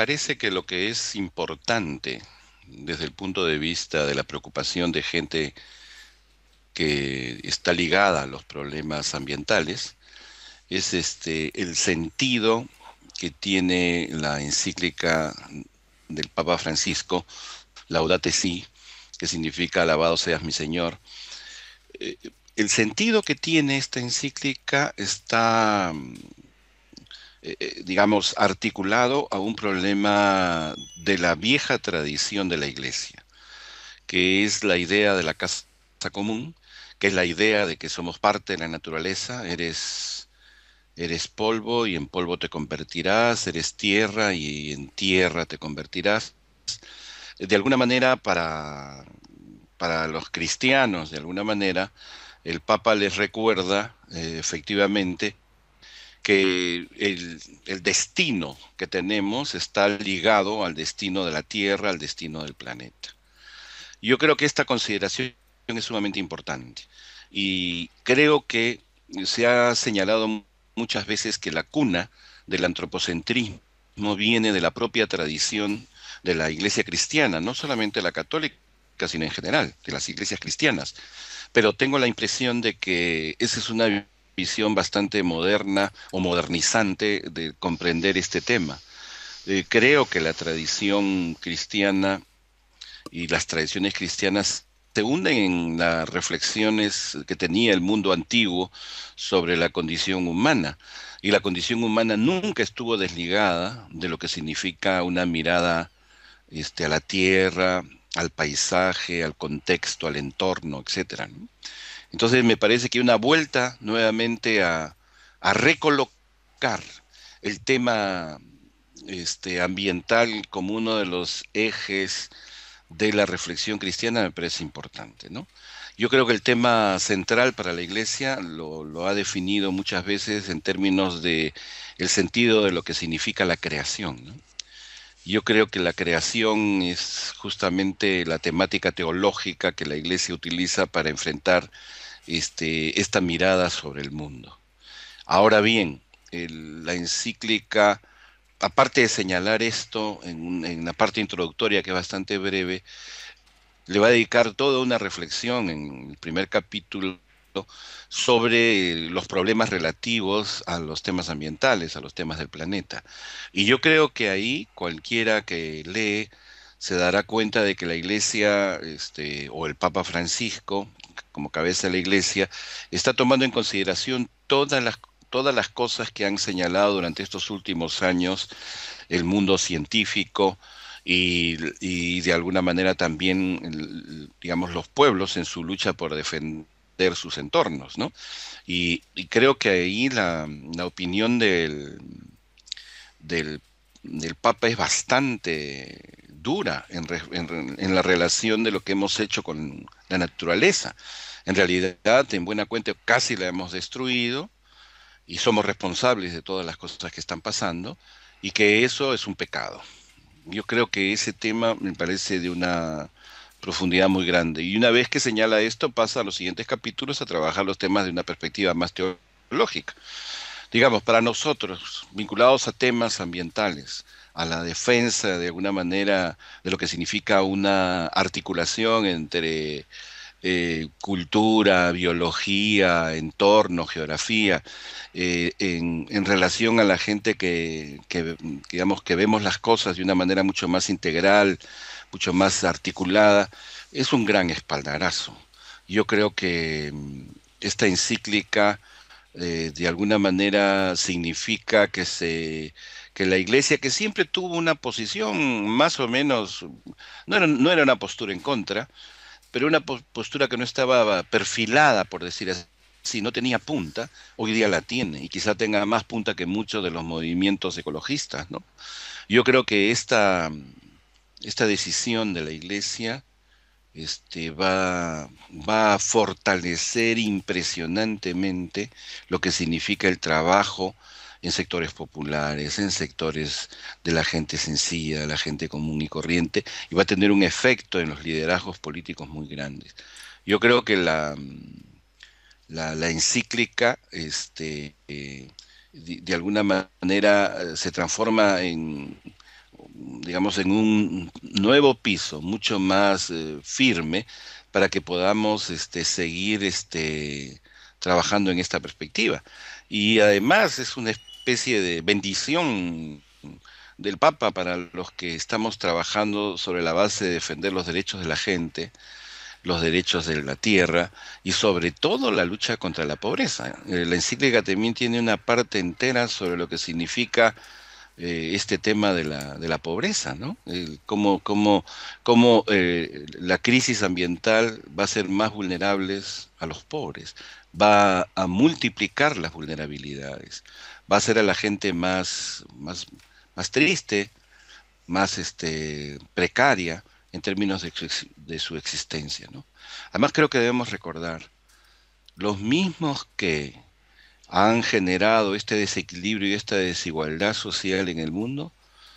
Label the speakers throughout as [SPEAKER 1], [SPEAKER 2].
[SPEAKER 1] parece que lo que es importante desde el punto de vista de la preocupación de gente que está ligada a los problemas ambientales es este el sentido que tiene la encíclica del Papa Francisco Laudate Si, que significa alabado seas mi Señor. Eh, el sentido que tiene esta encíclica está eh, eh, digamos, articulado a un problema de la vieja tradición de la iglesia, que es la idea de la casa común, que es la idea de que somos parte de la naturaleza, eres, eres polvo y en polvo te convertirás, eres tierra y en tierra te convertirás. De alguna manera, para, para los cristianos, de alguna manera, el Papa les recuerda eh, efectivamente que el, destino que tenemos está ligado al destino de la Tierra, al destino del planeta. Yo creo que esta consideración es sumamente importante y creo que se ha señalado muchas veces que la cuna del antropocentrismo viene de la propia tradición de la iglesia cristiana, no solamente la católica, sino en general, de las iglesias cristianas. Pero tengo la impresión de que esa es una visión bastante moderna o modernizante de comprender este tema. Eh, creo que la tradición cristiana y las tradiciones cristianas se hunden en las reflexiones que tenía el mundo antiguo sobre la condición humana. Y la condición humana nunca estuvo desligada de lo que significa una mirada este, a la tierra, al paisaje, al contexto, al entorno, etc. Entonces me parece que una vuelta nuevamente a, recolocar el tema este, ambiental como uno de los ejes de la reflexión cristiana me parece importante, ¿no? Yo creo que el tema central para la Iglesia lo, ha definido muchas veces en términos de el sentido de lo que significa la creación. Yo creo que la creación es justamente la temática teológica que la Iglesia utiliza para enfrentar este, esta mirada sobre el mundo. Ahora bien, la encíclica, aparte de señalar esto en, en la parte introductoria que es bastante breve, le va a dedicar toda una reflexión en el primer capítulo sobre eh, los problemas relativos a los temas ambientales, a los temas del planeta. Y yo creo que ahí cualquiera que lee se dará cuenta de que la Iglesia este, o el Papa Francisco, como cabeza de la Iglesia, está tomando en consideración todas las, todas las cosas que han señalado durante estos últimos años el mundo científico, y, y, de alguna manera también, digamos, los pueblos en su lucha por defender sus entornos, ¿no? Y, creo que ahí la, opinión del, del, Papa es bastante dura en, la relación de lo que hemos hecho con la naturaleza. En realidad, en buena cuenta, casi la hemos destruido y somos responsables de todas las cosas que están pasando y que eso es un pecado. Yo creo que ese tema me parece de una profundidad muy grande. Y una vez que señala esto, pasa a los siguientes capítulos a trabajar los temas de una perspectiva más teológica. Digamos, para nosotros, vinculados a temas ambientales, a la defensa de alguna manera de lo que significa una articulación entre eh, cultura, biología, entorno, geografía, eh, en, relación a la gente que, digamos, que vemos las cosas de una manera mucho más integral, mucho más articulada, es un gran espaldarazo. Yo creo que mm, esta encíclica eh, de alguna manera significa que se que la iglesia que siempre tuvo una posición más o menos no era, no era una postura en contra pero una postura que no estaba perfilada, por decir así, no tenía punta, hoy día la tiene y quizá tenga más punta que muchos de los movimientos ecologistas. ¿no? Yo creo que esta, esta decisión de la Iglesia este, va, va a fortalecer impresionantemente lo que significa el trabajo en sectores populares, en sectores de la gente sencilla, de la gente común y corriente, y va a tener un efecto en los liderazgos políticos muy grandes. Yo creo que la, mm, la, encíclica, este, eh, de, alguna manera, eh, se transforma en digamos, en un nuevo piso, mucho más eh, firme, para que podamos este, seguir este, trabajando en esta perspectiva. Y además es una, especie de bendición del Papa para los que estamos trabajando sobre la base de defender los derechos de la gente, los derechos de la tierra y sobre todo la lucha contra la pobreza. Eh, la encíclica también tiene una parte entera sobre lo que significa eh, este tema de la, de la pobreza, ¿no? cómo, eh, la crisis ambiental va a ser más vulnerables a los pobres, va a multiplicar las vulnerabilidades, va a hacer a la gente más, más, triste, más este, precaria en términos de su, de su existencia, ¿no? Además creo que debemos recordar, los mismos que han generado este desequilibrio y esta desigualdad social en el mundo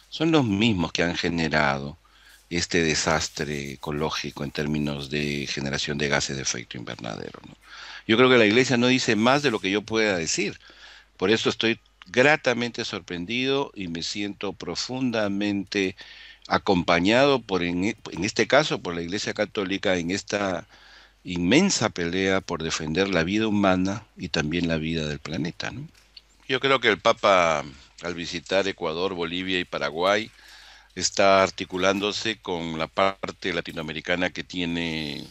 [SPEAKER 1] son los mismos que han generado este desastre ecológico en términos de generación de gases de efecto invernadero. Yo creo que la Iglesia no dice más de lo que yo pueda decir. Por eso estoy gratamente sorprendido y me siento profundamente acompañado por, en, en este caso, por la Iglesia Católica en esta inmensa pelea por defender la vida humana y también la vida del planeta. Yo creo que el Papa, al visitar Ecuador, Bolivia y Paraguay, está articulándose con la parte latinoamericana que tiene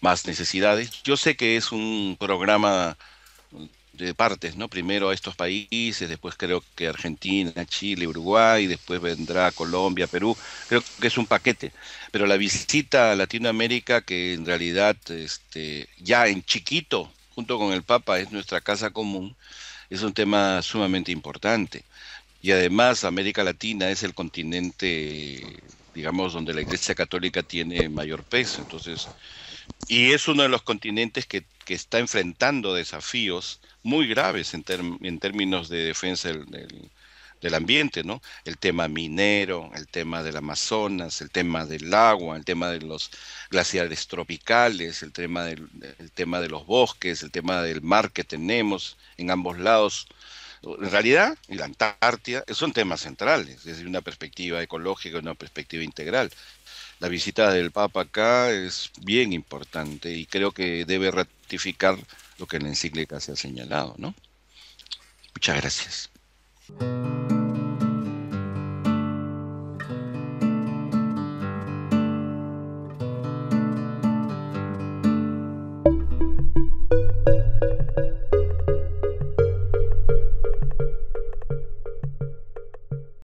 [SPEAKER 1] más necesidades. Yo sé que es un programa de partes, ¿no? Primero a estos países, después creo que Argentina, Chile, Uruguay, después vendrá Colombia, Perú. Creo que es un paquete. Pero la visita a Latinoamérica, que en realidad este, ya en chiquito, junto con el Papa, es nuestra casa común, es un tema sumamente importante. Y además América Latina es el continente, digamos, donde la Iglesia Católica tiene mayor peso. Entonces, y es uno de los continentes que, que está enfrentando desafíos muy graves en, términos de defensa del, ambiente, ¿no? El tema minero, el tema del Amazonas, el tema del agua, el tema de los glaciares tropicales, el tema, del, tema de los bosques, el tema del mar que tenemos en ambos lados. En realidad, la Antártida son temas centrales desde una perspectiva ecológica, una perspectiva integral la visita del Papa acá es bien importante y creo que debe ratificar lo que en la encíclica se ha señalado, ¿no? Muchas gracias.